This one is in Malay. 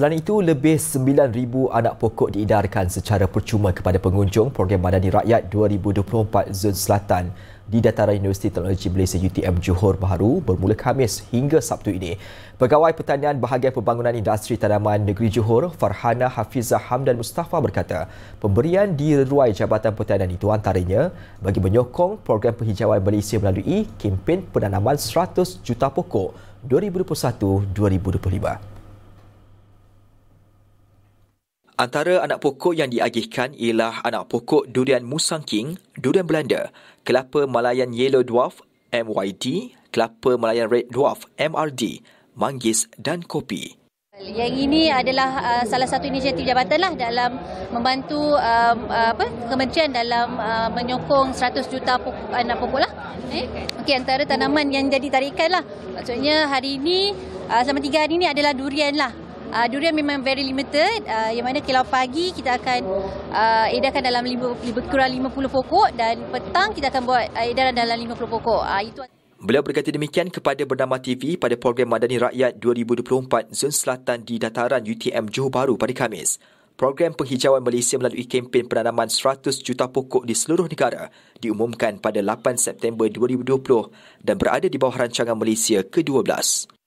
Selain itu, lebih 9,000 anak pokok diidarkan secara percuma kepada pengunjung program Madani Rakyat 2024 Zon Selatan di Dataran Universiti Teknologi Malaysia UTM Johor Bahru bermula Khamis hingga Sabtu ini. Pegawai Pertanian Bahagian Pembangunan Industri Tanaman Negeri Johor, Farhana Hafizah Hamdan Mustafa berkata, pemberian di ruai Jabatan Pertanian itu antaranya bagi menyokong program penghijauan Malaysia melalui kempen penanaman 100 juta pokok 2021-2025. Antara anak pokok yang diagihkan ialah anak pokok durian Musang King, durian Belanda, kelapa Malayan Yellow Dwarf, MYD, kelapa Malayan Red Dwarf, MRD, manggis dan kopi. Yang ini adalah uh, salah satu inisiatif jabatan lah dalam membantu um, uh, apa kementerian dalam uh, menyokong 100 juta pokok, anak pokok lah. Eh? Okey, antara tanaman yang jadi tarikan lah. Maksudnya hari ini, uh, selama tiga hari ini adalah durian lah uh, durian memang very limited uh, yang mana kalau pagi kita akan uh, edarkan dalam lima, kurang 50 pokok dan petang kita akan buat uh, edaran dalam 50 pokok. Uh, itu Beliau berkata demikian kepada Bernama TV pada program Madani Rakyat 2024 Zon Selatan di dataran UTM Johor Bahru pada Khamis. Program penghijauan Malaysia melalui kempen penanaman 100 juta pokok di seluruh negara diumumkan pada 8 September 2020 dan berada di bawah rancangan Malaysia ke-12.